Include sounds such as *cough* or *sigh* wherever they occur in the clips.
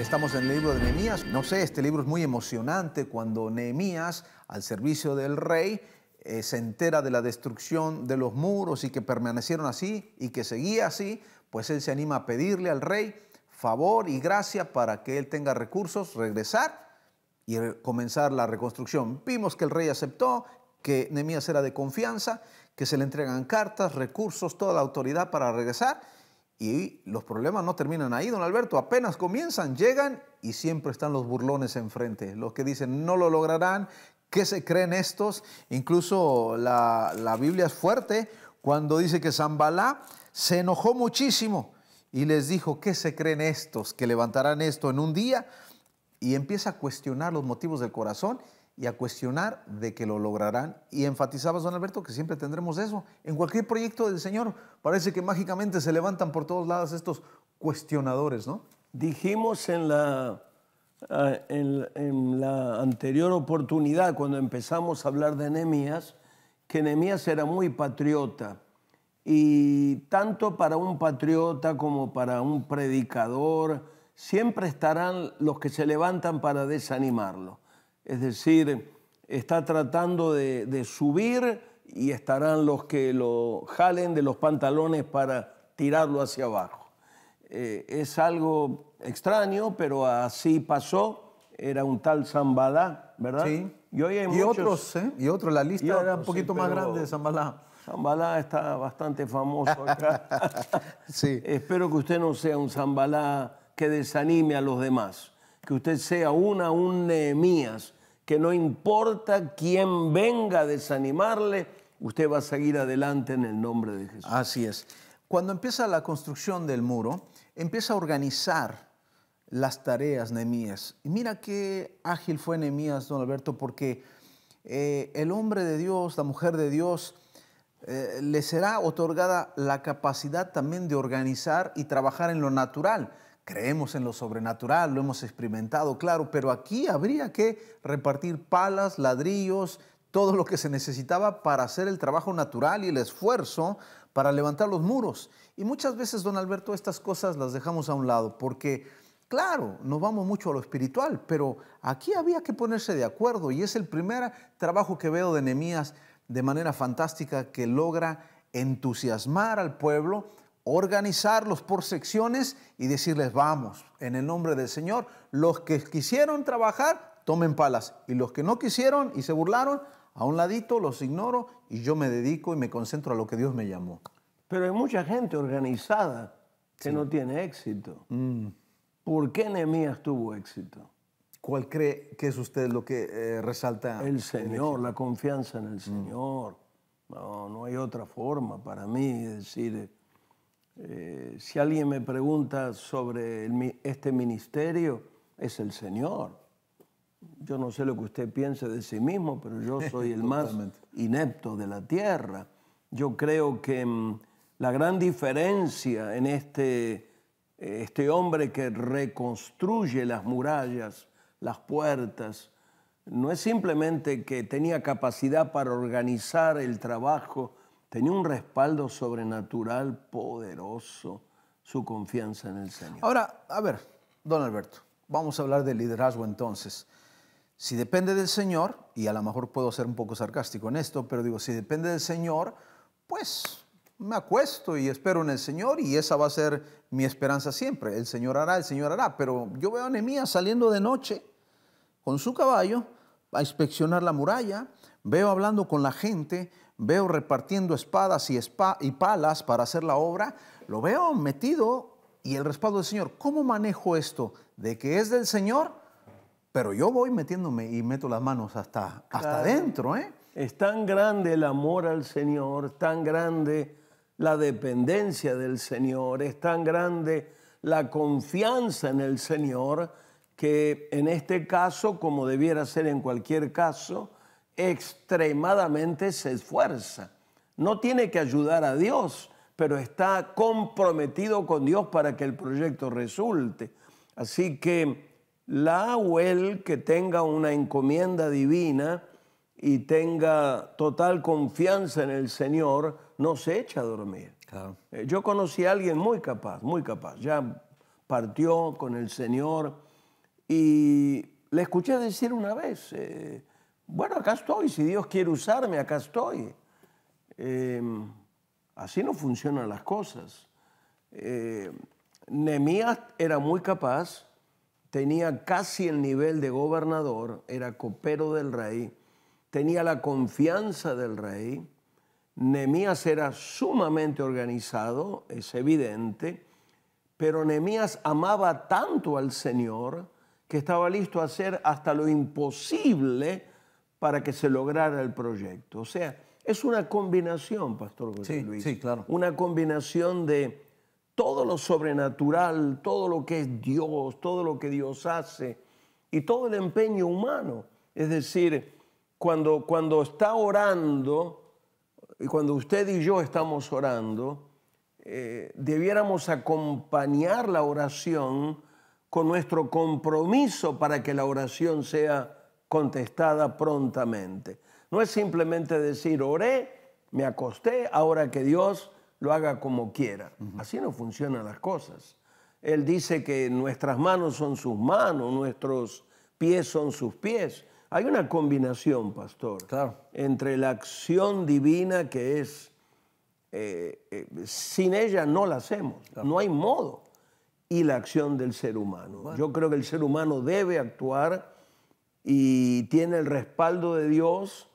Estamos en el libro de Nehemías. No sé, este libro es muy emocionante cuando Nehemías, al servicio del rey, eh, se entera de la destrucción de los muros y que permanecieron así y que seguía así, pues él se anima a pedirle al rey favor y gracia para que él tenga recursos, regresar y comenzar la reconstrucción. Vimos que el rey aceptó, que Nehemías era de confianza, que se le entregan cartas, recursos, toda la autoridad para regresar y los problemas no terminan ahí, don Alberto, apenas comienzan, llegan y siempre están los burlones enfrente, los que dicen no lo lograrán, ¿qué se creen estos? Incluso la, Biblia es fuerte cuando dice que Zambalá se enojó muchísimo y les dijo, ¿qué se creen estos que levantarán esto en un día? Y empieza a cuestionar los motivos del corazón y a cuestionar de que lo lograrán. Y enfatizaba don Alberto, que siempre tendremos eso. En cualquier proyecto del Señor parece que mágicamente se levantan por todos lados estos cuestionadores, ¿no? Dijimos en la, ah, en, la anterior oportunidad, cuando empezamos a hablar de Nemías, que Nemías era muy patriota. Y tanto para un patriota como para un predicador, siempre estarán los que se levantan para desanimarlo. Es decir, está tratando de, subir y estarán los que lo jalen de los pantalones para tirarlo hacia abajo. Eh, es algo extraño, pero así pasó. Era un tal Zambalá, ¿verdad? Sí. Y, otros, ¿eh? Y otros, la lista era un poquito más grande de Zambalá. Zambalá está bastante famoso acá. *laughs* sí. Espero que usted no sea un Zambalá que desanime a los demás que usted sea una, un Nehemías, que no importa quién venga a desanimarle, usted va a seguir adelante en el nombre de Jesús. Así es. Cuando empieza la construcción del muro, empieza a organizar las tareas Nehemías. Y mira qué ágil fue Nehemías, don Alberto, porque eh, el hombre de Dios, la mujer de Dios, eh, le será otorgada la capacidad también de organizar y trabajar en lo natural. Creemos en lo sobrenatural, lo hemos experimentado, claro, pero aquí habría que repartir palas, ladrillos, todo lo que se necesitaba para hacer el trabajo natural y el esfuerzo para levantar los muros. Y muchas veces, don Alberto, estas cosas las dejamos a un lado porque, claro, nos vamos mucho a lo espiritual, pero aquí había que ponerse de acuerdo y es el primer trabajo que veo de Nehemías de manera fantástica que logra entusiasmar al pueblo organizarlos por secciones y decirles, vamos, en el nombre del Señor, los que quisieron trabajar, tomen palas. Y los que no quisieron y se burlaron, a un ladito, los ignoro y yo me dedico y me concentro a lo que Dios me llamó. Pero hay mucha gente organizada que no tiene éxito. Mm. ¿Por qué Nehemías tuvo éxito? ¿Cuál cree que es usted lo que eh, resalta? El Señor, la confianza en el mm. Señor. No, no hay otra forma para mí de decir eh, si alguien me pregunta sobre este ministerio, es el Señor. Yo no sé lo que usted piense de sí mismo, pero yo *laughs* soy el más inepto de la tierra. Yo creo que mm, la gran diferencia en este, eh, este hombre que reconstruye las murallas, las puertas, no es simplemente que tenía capacidad para organizar el trabajo, tenía un respaldo sobrenatural poderoso, su confianza en el Señor. Ahora, a ver, don Alberto, vamos a hablar de liderazgo entonces. Si depende del Señor, y a lo mejor puedo ser un poco sarcástico en esto, pero digo, si depende del Señor, pues me acuesto y espero en el Señor y esa va a ser mi esperanza siempre. El Señor hará, el Señor hará. Pero yo veo a Nehemías saliendo de noche con su caballo a inspeccionar la muralla, veo hablando con la gente, veo repartiendo espadas y, y palas para hacer la obra, lo veo metido y el respaldo del Señor. ¿Cómo manejo esto? De que es del Señor, pero yo voy metiéndome y meto las manos hasta, hasta adentro. ¿eh? Es tan grande el amor al Señor, tan grande la dependencia del Señor, es tan grande la confianza en el Señor que en este caso, como debiera ser en cualquier caso, extremadamente se esfuerza. No tiene que ayudar a Dios, pero está comprometido con Dios para que el proyecto resulte. Así que la el que tenga una encomienda divina y tenga total confianza en el Señor, no se echa a dormir. Eh, yo conocí a alguien muy capaz, muy capaz. Ya partió con el Señor y le escuché decir una vez, eh, bueno, acá estoy, si Dios quiere usarme, acá estoy. Em, así no funcionan las cosas. Em, eh, Nemías era muy capaz, tenía casi el nivel de gobernador, era copero del rey, tenía la confianza del rey. Nemías era sumamente organizado, es evidente, pero Nemías amaba tanto al Señor que estaba listo a hacer hasta lo imposible para que se lograra el proyecto. O sea, es una combinación, Pastor Luis. Sí, claro. Una combinación de todo lo sobrenatural, todo lo que es Dios, todo lo que Dios hace y todo el empeño humano. Es decir, cuando, cuando está orando y cuando usted y yo estamos orando, eh, debiéramos acompañar la oración con nuestro compromiso para que la oración sea contestada prontamente. No es simplemente decir, oré, me acosté, ahora que Dios lo haga como quiera. Así no funcionan las cosas. Él dice que nuestras manos son sus manos, nuestros pies son sus pies. Hay una combinación, pastor, entre la acción divina que es, eh, eh, sin ella no la hacemos, no hay modo, y la acción del ser humano. Yo creo que el ser humano debe actuar y tiene el respaldo de Dios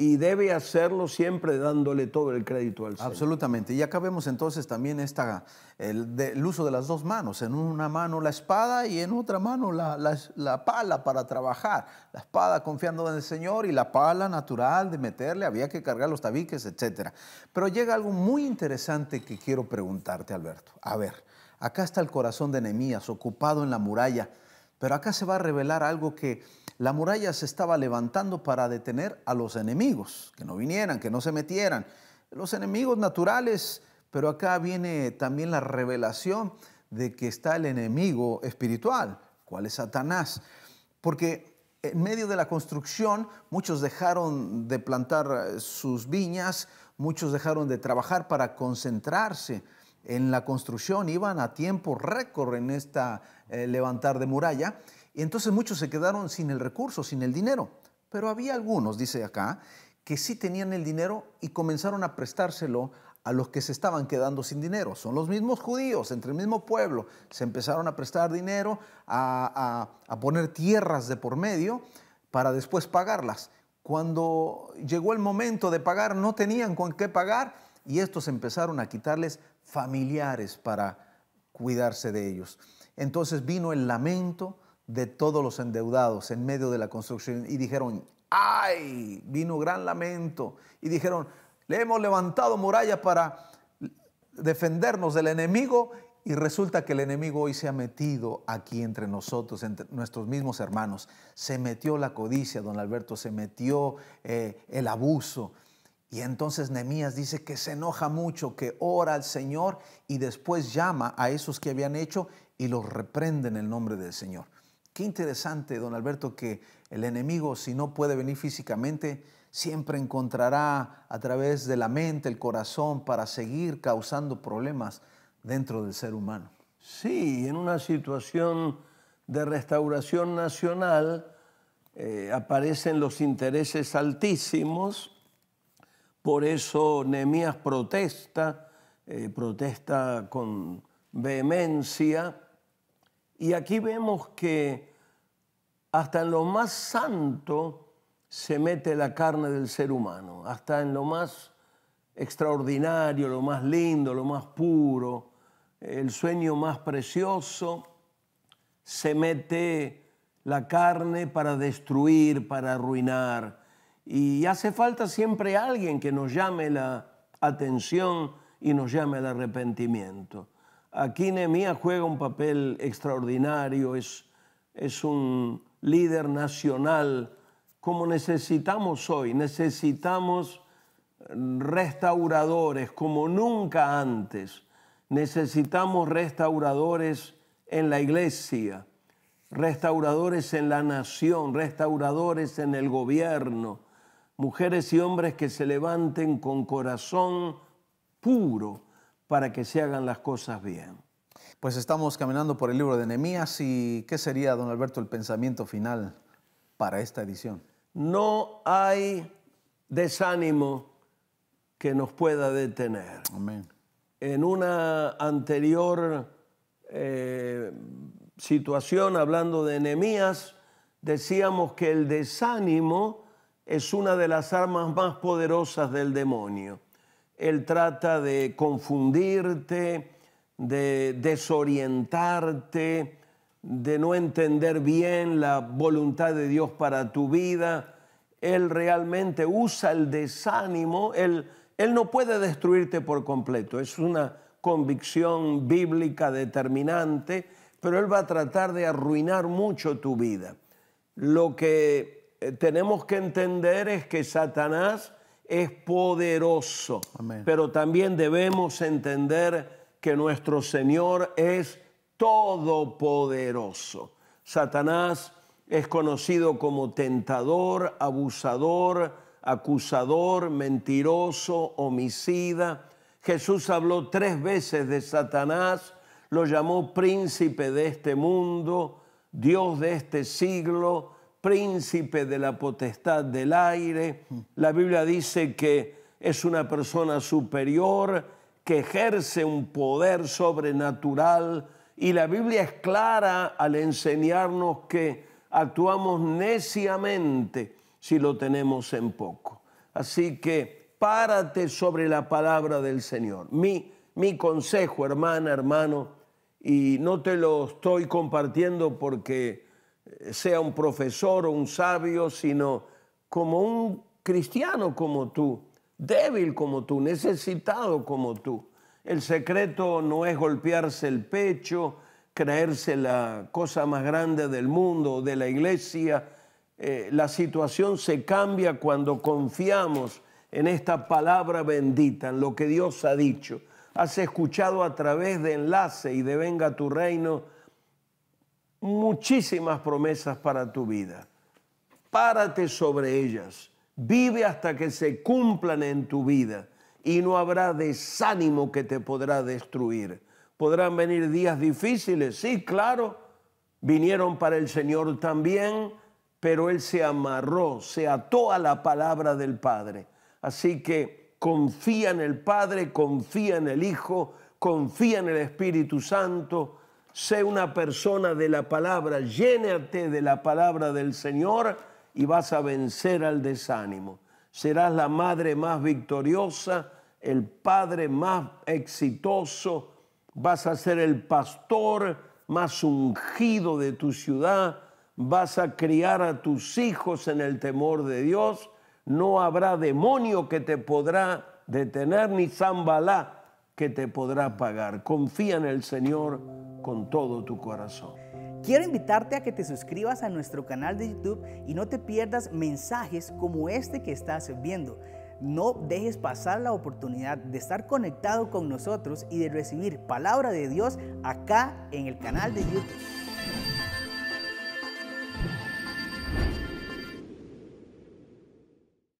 y debe hacerlo siempre dándole todo el crédito al Señor. Absolutamente. Y acá vemos entonces también esta, el, uso de las dos manos. En una mano la espada y en otra mano la, pala para trabajar. La espada confiando en el Señor y la pala natural de meterle. Había que cargar los tabiques, etc. Pero llega algo muy interesante que quiero preguntarte, Alberto. A ver, acá está el corazón de Nehemías ocupado en la muralla. Pero acá se va a revelar algo que la muralla se estaba levantando para detener a los enemigos, que no vinieran, que no se metieran. Los enemigos naturales, pero acá viene también la revelación de que está el enemigo espiritual, cuál es Satanás. Porque en medio de la construcción, muchos dejaron de plantar eh, sus viñas, muchos dejaron de trabajar para concentrarse en la construcción, iban a tiempo récord en esta eh, levantar de muralla. Y entonces muchos se quedaron sin el recurso, sin el dinero. Pero había algunos, dice acá, que sí tenían el dinero y comenzaron a prestárselo a los que se estaban quedando sin dinero. Son los mismos judíos, entre el mismo pueblo. Se empezaron a prestar dinero, a, a, poner tierras de por medio para después pagarlas. Cuando llegó el momento de pagar, no tenían con qué pagar y estos empezaron a quitarles familiares para cuidarse de ellos. Entonces vino el lamento, de todos los endeudados en medio de la construcción y dijeron, ay, vino gran lamento. Y dijeron, le hemos levantado muralla para defendernos del enemigo y resulta que el enemigo hoy se ha metido aquí entre nosotros, entre nuestros mismos hermanos. Se metió la codicia, don Alberto, se metió eh, el abuso. Y entonces Nemías dice que se enoja mucho, que ora al Señor y después llama a esos que habían hecho y los reprende en el nombre del Señor. Qué interesante, don Alberto, que el enemigo, si no puede venir físicamente, siempre encontrará a través de la mente, el corazón, para seguir causando problemas dentro del ser humano. Sí, en una situación de restauración nacional eh, aparecen los intereses altísimos, por eso Nemías protesta, eh, protesta con vehemencia, y aquí vemos que hasta en lo más santo se mete la carne del ser humano, hasta en lo más extraordinario, lo más lindo, lo más puro, el sueño más precioso, se mete la carne para destruir, para arruinar. Y hace falta siempre alguien que nos llame la atención y nos llame al arrepentimiento. Aquí Nehemiah juega un papel extraordinario, es, es un líder nacional, como necesitamos hoy. Necesitamos restauradores como nunca antes. Necesitamos restauradores en la iglesia, restauradores en la nación, restauradores en el gobierno, mujeres y hombres que se levanten con corazón puro para que se hagan las cosas bien. Pues estamos caminando por el libro de Nehemías y ¿qué sería, don Alberto, el pensamiento final para esta edición? No hay desánimo que nos pueda detener. Amén. En una anterior eh, situación, hablando de Nehemías, decíamos que el desánimo es una de las armas más poderosas del demonio él trata de confundirte, de desorientarte, de no entender bien la voluntad de Dios para tu vida. Él realmente usa el desánimo, él, él no puede destruirte por completo, es una convicción bíblica determinante, pero Él va a tratar de arruinar mucho tu vida. Lo que eh, tenemos que entender es que Satanás es poderoso. Pero también debemos entender que nuestro Señor es todopoderoso. Satanás es conocido como tentador, abusador, acusador, mentiroso, homicida. Jesús habló tres veces de Satanás, lo llamó príncipe de este mundo, Dios de este siglo, príncipe de la potestad del aire. La Biblia dice que es una persona superior, que ejerce un poder sobrenatural. Y la Biblia es clara al enseñarnos que actuamos neciamente si lo tenemos en poco. Así que párate sobre la palabra del Señor. Mi, mi consejo, hermana, hermano, y no te lo estoy compartiendo porque sea un profesor o un sabio, sino como un cristiano como tú, débil como tú, necesitado como tú. El secreto no es golpearse el pecho, creerse la cosa más grande del mundo, o de la iglesia. Eh, la situación se cambia cuando confiamos en esta palabra bendita, en lo que Dios ha dicho. Has escuchado a través de enlace y de venga tu reino muchísimas promesas para tu vida. Párate sobre ellas, vive hasta que se cumplan en tu vida y no habrá desánimo que te podrá destruir. Podrán venir días difíciles, sí, claro, vinieron para el Señor también, pero Él se amarró, se ató a la palabra del Padre. Así que confía en el Padre, confía en el Hijo, confía en el Espíritu Santo sé una persona de la palabra, llénate de la palabra del Señor y vas a vencer al desánimo. Serás la madre más victoriosa, el padre más exitoso, vas a ser el pastor más ungido de tu ciudad, vas a criar a tus hijos en el temor de Dios, no habrá demonio que te podrá detener ni zambalá que te podrá pagar. Confía en el Señor con todo tu corazón. Quiero invitarte a que te suscribas a nuestro canal de YouTube y no te pierdas mensajes como este que estás viendo. No dejes pasar la oportunidad de estar conectado con nosotros y de recibir palabra de Dios acá en el canal de YouTube.